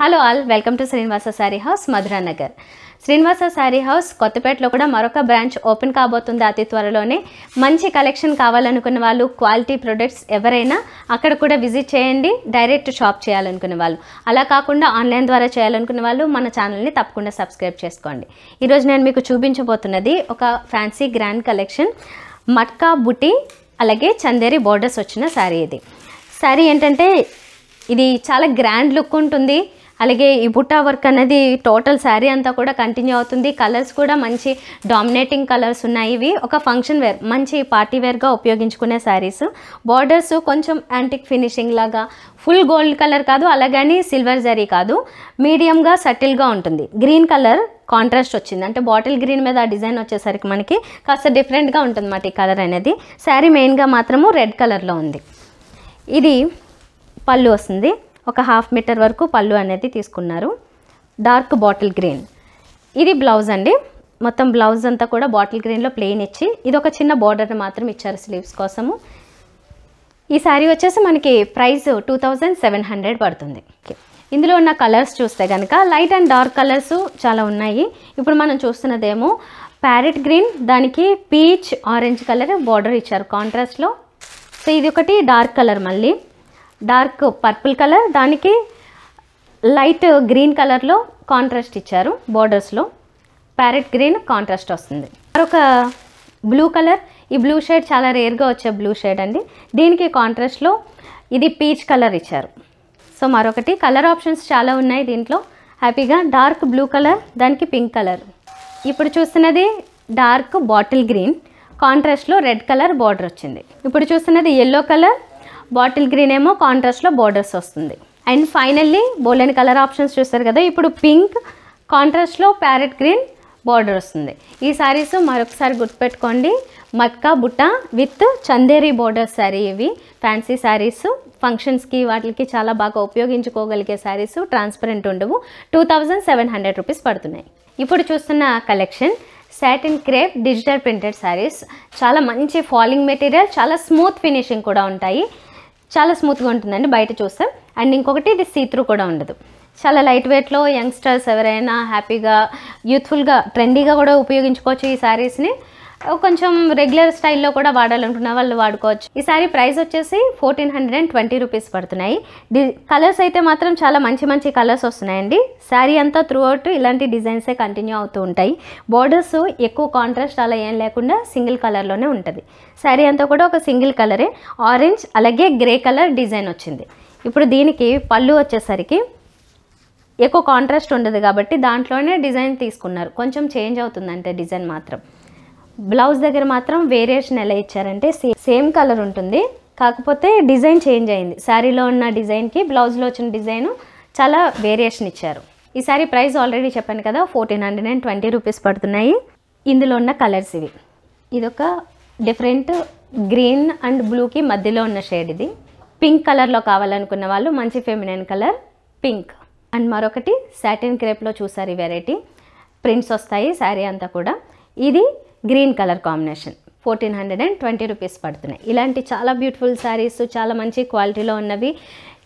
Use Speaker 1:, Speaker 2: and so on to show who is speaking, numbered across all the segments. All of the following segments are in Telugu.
Speaker 1: hello all welcome to Srinivasa saree house Madhuranagar Srinivasa saree house కొత్తపేటలో కూడా మరొక బ్రాంచ్ ఓపెన్ కాబోతుంది అతి త్వరలోనే మంచి కలెక్షన్ కావాలనుకున్న వాళ్ళు క్వాలిటీ ప్రొడక్ట్స్ ఎవరైనా అక్కడ కూడా విజిట్ చేయండి డైరెక్ట్ షాప్ చేయాలనుకునే వాళ్ళు అలా కాకుండా ఆన్లైన్ ద్వారా చేయాలనుకునే వాళ్ళు మన ఛానల్ని తప్పకుండా సబ్స్క్రైబ్ చేసుకోండి ఈరోజు నేను మీకు చూపించబోతున్నది ఒక fancy grand collection matka buti అలాగే చందేరి బోర్డర్స్ వచ్చిన శారీ ఇది శారీ ఏంటంటే ఇది చాలా గ్రాండ్ లుక్ ఉంటుంది అలాగే ఈ బుట్టా వర్క్ అనేది టోటల్ శారీ అంతా కూడా కంటిన్యూ అవుతుంది కలర్స్ కూడా మంచి డామినేటింగ్ కలర్స్ ఉన్నాయి ఇవి ఒక ఫంక్షన్ వేర్ మంచి పార్టీ వేర్గా ఉపయోగించుకునే శారీస్ బార్డర్స్ కొంచెం యాంటిక్ ఫినిషింగ్ లాగా ఫుల్ గోల్డ్ కలర్ కాదు అలాగని సిల్వర్ జరీ కాదు మీడియంగా సటిల్గా ఉంటుంది గ్రీన్ కలర్ కాంట్రాస్ట్ వచ్చింది అంటే బాటిల్ గ్రీన్ మీద ఆ డిజైన్ వచ్చేసరికి మనకి కాస్త డిఫరెంట్గా ఉంటుంది మాట ఈ కలర్ అనేది శారీ మెయిన్గా మాత్రము రెడ్ కలర్లో ఉంది ఇది పళ్ళు వస్తుంది ఒక హాఫ్ మీటర్ వరకు పళ్ళు అనేది తీసుకున్నారు డార్క్ బాటిల్ గ్రీన్ ఇది బ్లౌజ్ అండి మొత్తం బ్లౌజ్ అంతా కూడా బాటిల్ గ్రీన్లో ప్లెయిన్ ఇచ్చి ఇది ఒక చిన్న బార్డర్ని మాత్రం ఇచ్చారు స్లీవ్స్ కోసము ఈ శారీ వచ్చేసి మనకి price two thousand seven hundred పడుతుంది ఇందులో ఉన్న కలర్స్ చూస్తే కనుక లైట్ అండ్ డార్క్ కలర్స్ చాలా ఉన్నాయి ఇప్పుడు మనం చూస్తున్నదేమో ప్యారెట్ గ్రీన్ దానికి పీచ్ ఆరెంజ్ కలర్ బార్డర్ ఇచ్చారు కాంట్రాస్ట్లో సో ఇది ఒకటి డార్క్ కలర్ మళ్ళీ డార్క్ పర్పుల్ కలర్ దానికి లైట్ గ్రీన్ కలర్లో కాంట్రాస్ట్ ఇచ్చారు బార్డర్స్లో ప్యారెట్ గ్రీన్ కాంట్రాస్ట్ వస్తుంది మరొక బ్లూ కలర్ ఈ బ్లూ షేడ్ చాలా రేర్గా వచ్చే బ్లూ షేడ్ అండి దీనికి కాంట్రాస్ట్లో ఇది పీచ్ కలర్ ఇచ్చారు సో మరొకటి కలర్ ఆప్షన్స్ చాలా ఉన్నాయి దీంట్లో హ్యాపీగా డార్క్ బ్లూ కలర్ దానికి పింక్ కలర్ ఇప్పుడు చూస్తున్నది డార్క్ బాటిల్ గ్రీన్ కాంట్రాస్ట్లో రెడ్ కలర్ బార్డర్ వచ్చింది ఇప్పుడు చూస్తున్నది ఎల్లో కలర్ బాటిల్ గ్రీన్ ఏమో కాంట్రాస్ట్లో బోర్డర్స్ వస్తుంది అండ్ ఫైనల్లీ బోలెని కలర్ ఆప్షన్స్ చూస్తారు కదా ఇప్పుడు పింక్ కాంట్రాస్ట్లో ప్యారెట్ గ్రీన్ బార్డర్ వస్తుంది ఈ శారీస్ మరొకసారి గుర్తుపెట్టుకోండి మట్కా బుట్ట విత్ చందేరి బోర్డర్ శారీ ఇవి ఫ్యాన్సీ శారీస్ ఫంక్షన్స్కి వాటికి చాలా బాగా ఉపయోగించుకోగలిగే శారీస్ ట్రాన్స్పరెంట్ ఉండవు two thousand seven hundred rupees పడుతున్నాయి ఇప్పుడు చూస్తున్న collection satin crepe digital printed sarees చాలా మంచి ఫాలింగ్ మెటీరియల్ చాలా స్మూత్ ఫినిషింగ్ కూడా ఉంటాయి చాలా స్మూత్గా ఉంటుందండి బయట చూస్తే అండ్ ఇంకొకటి ఇది సీత్రూ కూడా ఉండదు చాలా లైట్ వెయిట్లో యంగ్స్టర్స్ ఎవరైనా హ్యాపీగా యూత్ఫుల్గా ట్రెండీగా కూడా ఉపయోగించుకోవచ్చు ఈ శారీస్ని కొంచెం రెగ్యులర్ స్టైల్లో కూడా వాడాలనుకున్న వాళ్ళు వాడుకోవచ్చు ఈసారి ప్రైస్ వచ్చేసి fourteen hundred and twenty rupees పడుతున్నాయి డి కలర్స్ అయితే మాత్రం చాలా మంచి మంచి కలర్స్ వస్తున్నాయండి శారీ అంతా త్రూ అవుట్ ఇలాంటి డిజైన్సే కంటిన్యూ అవుతూ ఉంటాయి బార్డర్స్ ఎక్కువ కాంట్రాస్ట్ అలా ఏం లేకుండా సింగిల్ కలర్లోనే ఉంటుంది శారీ అంతా కూడా ఒక సింగిల్ కలరే ఆరెంజ్ అలాగే గ్రే కలర్ డిజైన్ వచ్చింది ఇప్పుడు దీనికి పళ్ళు వచ్చేసరికి ఎక్కువ కాంట్రాస్ట్ ఉండదు కాబట్టి దాంట్లోనే డిజైన్ తీసుకున్నారు కొంచెం చేంజ్ అవుతుందంటే డిజైన్ మాత్రం బ్లౌజ్ దగ్గర మాత్రం వేరియేషన్ ఎలా ఇచ్చారంటే సేమ్ సేమ్ కలర్ ఉంటుంది కాకపోతే డిజైన్ చేంజ్ అయింది శారీలో ఉన్న డిజైన్కి బ్లౌజ్లో వచ్చిన డిజైన్ చాలా వేరియేషన్ ఇచ్చారు ఈ సారీ ప్రైస్ ఆల్రెడీ చెప్పాను కదా fourteen hundred and twenty rupees పడుతున్నాయి ఇందులో ఉన్న కలర్స్ ఇవి ఇదొక డిఫరెంట్ గ్రీన్ అండ్ బ్లూకి మధ్యలో ఉన్న షేడ్ ఇది పింక్ కలర్లో కావాలనుకున్న వాళ్ళు మంచి ఫెమినైన్ కలర్ పింక్ అండ్ మరొకటి శాటిన్ క్రేప్లో చూసారు ఈ వెరైటీ ప్రింట్స్ వస్తాయి శారీ అంతా కూడా ఇది green colour combination fourteen hundred and twenty rupees పడుతున్నాయి ఇలాంటి చాలా బ్యూటిఫుల్ శారీస్ చాలా మంచి క్వాలిటీలో ఉన్నవి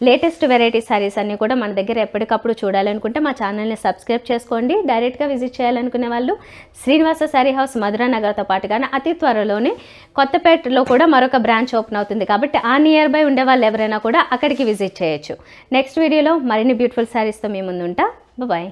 Speaker 1: లేటెస్ట్ వెరైటీ శారీస్ అన్నీ కూడా మన దగ్గర ఎప్పటికప్పుడు చూడాలనుకుంటే మా ఛానల్ని సబ్స్క్రైబ్ చేసుకోండి డైరెక్ట్గా విజిట్ చేయాలనుకునే వాళ్ళు శ్రీనివాస శారీ హౌస్ మధురా నగర్తో పాటుగానే అతి త్వరలోనే కొత్తపేటలో కూడా మరొక బ్రాంచ్ ఓపెన్ అవుతుంది కాబట్టి ఆ నియర్ బై ఉండే వాళ్ళు ఎవరైనా కూడా అక్కడికి విజిట్ చేయొచ్చు నెక్స్ట్ వీడియోలో మరిన్ని బ్యూటిఫుల్ శారీస్తో మీ ఉంటా బాయ్